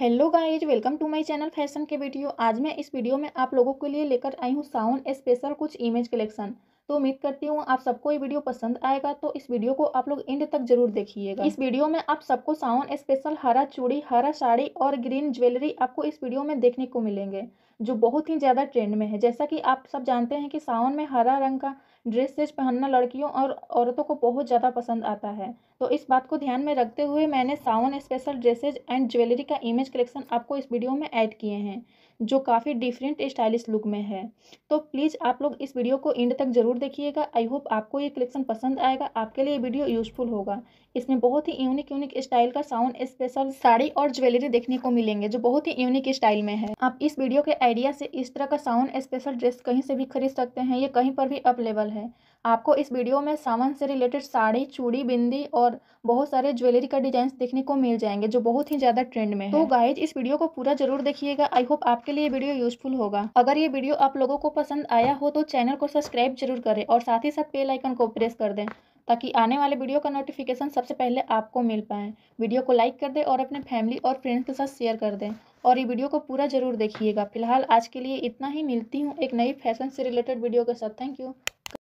hello guys welcome to my channel fashion के video आज मैं इस वीडियो में आप लोगों के लिए लेकर आई हूँ साउंड स्पेशल कुछ इमेज कलेक्शन तो उम्मीद करती हूँ आप सबको ये वीडियो पसंद आएगा तो इस वीडियो को आप लोग एंड तक जरूर देखिएगा इस वीडियो में आप सबको सावन स्पेशल हरा चूड़ी हरा साड़ी और ग्रीन ज्वेलरी आपको इस वीडियो में देखने को मिलेंगे जो बहुत ही ज़्यादा ट्रेंड में है जैसा कि आप सब जानते हैं कि सावन में हरा रंग का ड्रेस पहनना लड़कियों और औरतों को बहुत ज़्यादा पसंद आता है तो इस बात को ध्यान में रखते हुए मैंने Sawan special dresses and jewellery का इमेज कलेक्शन आपको इस वीडियो में ऐड किए हैं जो काफ़ी डिफरेंट स्टाइलिश लुक में है तो प्लीज़ आप लोग इस वीडियो को एंड तक ज़रूर देखिएगा आई होप आपको ये कलेक्शन पसंद आएगा आपके लिए वीडियो यूजफुल होगा इसमें बहुत ही यूनिक यूनिक स्टाइल का साउंड स्पेशल साड़ी और ज्वेलरी देखने को मिलेंगे जो बहुत ही यूनिक स्टाइल में है आप इस वीडियो के आइडिया से इस तरह का साउंड स्पेशल ड्रेस कहीं से भी खरीद सकते हैं ये कहीं पर भी अवेलेबल अवेलेबल है आपको इस वीडियो में सावन से रिलेटेड साड़ी चूड़ी बिंदी और बहुत सारे ज्वेलरी का डिजाइन देखने को मिल जाएंगे जो बहुत ही ज्यादा ट्रेंड में है तो गाइज इस वीडियो को पूरा जरूर देखिएगा आई होप आपके लिए वीडियो यूजफुल होगा अगर ये वीडियो आप लोगों को पसंद आया हो तो चैनल को सब्सक्राइब जरूर करें और साथ ही साथ बेल आइकन को प्रेस कर दें ताकि आने वाले वीडियो का नोटिफिकेशन सबसे पहले आपको मिल पाए वीडियो को लाइक कर दें और अपने फैमिली और फ्रेंड्स के साथ शेयर कर दें और ये वीडियो को पूरा जरूर देखिएगा फिलहाल आज के लिए इतना ही मिलती हूँ एक नई फैशन से रिलेटेड वीडियो के साथ थैंक यू